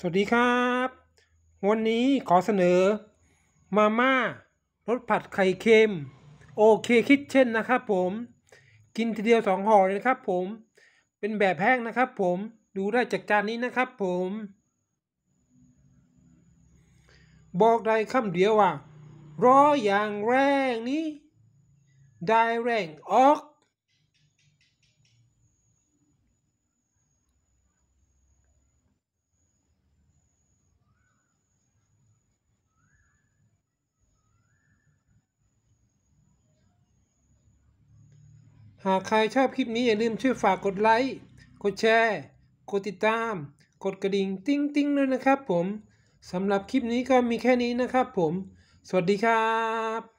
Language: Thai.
สวัสดีครับ วันนี้ขอเสนอมาม่ารสผัดไข่เค็มโอเคคิดเช่นนะครับผม กินทีเดียวสองห่อเลยครับผมเป็นแบบแห้งนะครับผมดูได้จากจานนี้นะครับผม บอกได้คำเดียวว่าร้ออย่างแรงนี้ ได้แรงออกหากใครชอบคลิปนี้อย่าลืมช่วยฝากกดไลค์ กดแชร์ กดติดตาม กดกระดิ่งติ้งติ้งด้วยนะครับผม สำหรับคลิปนี้ก็มีแค่นี้นะครับผม สวัสดีครับ